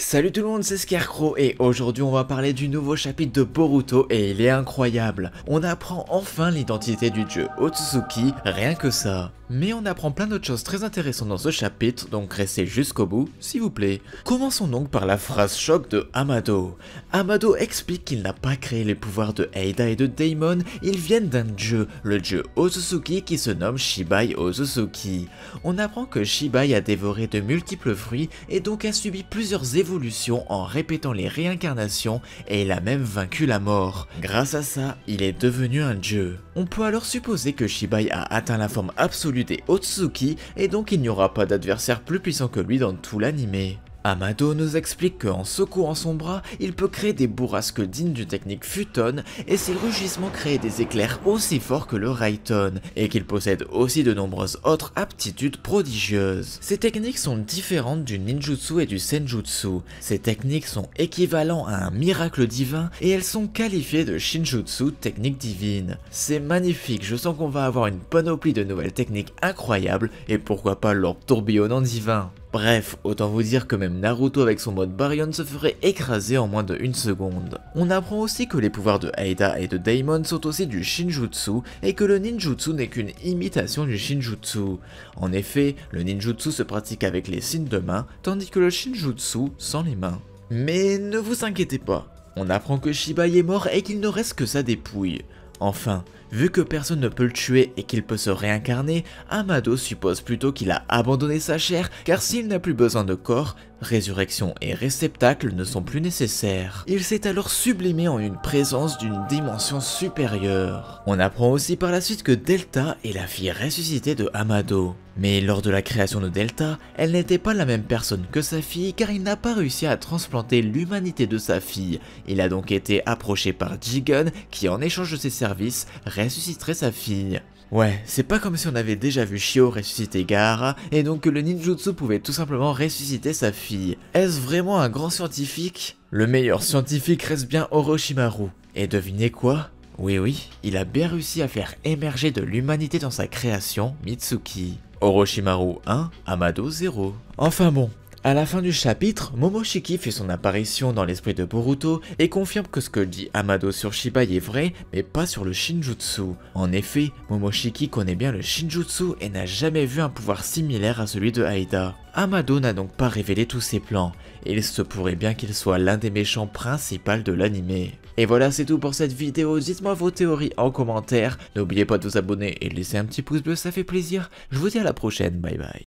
Salut tout le monde, c'est Scarecrow et aujourd'hui on va parler du nouveau chapitre de Boruto et il est incroyable. On apprend enfin l'identité du dieu Otsutsuki, rien que ça. Mais on apprend plein d'autres choses très intéressantes dans ce chapitre, donc restez jusqu'au bout, s'il vous plaît. Commençons donc par la phrase choc de Amado. Amado explique qu'il n'a pas créé les pouvoirs de Eida et de Daemon, ils viennent d'un dieu, le dieu Otsutsuki qui se nomme Shibai Otsutsuki. On apprend que Shibai a dévoré de multiples fruits et donc a subi plusieurs évolutions en répétant les réincarnations et il a même vaincu la mort. Grâce à ça, il est devenu un dieu. On peut alors supposer que Shibai a atteint la forme absolue des Otsuki et donc il n'y aura pas d'adversaire plus puissant que lui dans tout l'anime. Amado nous explique qu'en secouant son bras, il peut créer des bourrasques dignes d'une technique Futon et ses rugissements créent des éclairs aussi forts que le Rayton, et qu'il possède aussi de nombreuses autres aptitudes prodigieuses. Ces techniques sont différentes du ninjutsu et du senjutsu. Ces techniques sont équivalentes à un miracle divin et elles sont qualifiées de shinjutsu technique divine. C'est magnifique, je sens qu'on va avoir une panoplie de nouvelles techniques incroyables et pourquoi pas leur tourbillonnant divin. Bref, autant vous dire que même Naruto avec son mode Baryon se ferait écraser en moins de une seconde. On apprend aussi que les pouvoirs de Aida et de Daemon sont aussi du Shinjutsu et que le ninjutsu n'est qu'une imitation du Shinjutsu. En effet, le ninjutsu se pratique avec les signes de main, tandis que le Shinjutsu sans les mains. Mais ne vous inquiétez pas, on apprend que Shiba est mort et qu'il ne reste que sa dépouille. Enfin, vu que personne ne peut le tuer et qu'il peut se réincarner, Amado suppose plutôt qu'il a abandonné sa chair car s'il n'a plus besoin de corps, Résurrection et réceptacle ne sont plus nécessaires. Il s'est alors sublimé en une présence d'une dimension supérieure. On apprend aussi par la suite que Delta est la fille ressuscitée de Amado. Mais lors de la création de Delta, elle n'était pas la même personne que sa fille car il n'a pas réussi à transplanter l'humanité de sa fille. Il a donc été approché par Jigen qui en échange de ses services ressusciterait sa fille. Ouais, c'est pas comme si on avait déjà vu Shio ressusciter Gara, et donc que le ninjutsu pouvait tout simplement ressusciter sa fille. Est-ce vraiment un grand scientifique Le meilleur scientifique reste bien Orochimaru. Et devinez quoi Oui oui, il a bien réussi à faire émerger de l'humanité dans sa création, Mitsuki. Orochimaru 1, Amado 0. Enfin bon, à la fin du chapitre, Momoshiki fait son apparition dans l'esprit de Boruto et confirme que ce que dit Amado sur Shibai est vrai, mais pas sur le Shinjutsu. En effet, Momoshiki connaît bien le Shinjutsu et n'a jamais vu un pouvoir similaire à celui de Aida. Amado n'a donc pas révélé tous ses plans, et il se pourrait bien qu'il soit l'un des méchants principaux de l'anime. Et voilà c'est tout pour cette vidéo, dites-moi vos théories en commentaire, n'oubliez pas de vous abonner et de laisser un petit pouce bleu, ça fait plaisir, je vous dis à la prochaine, bye bye.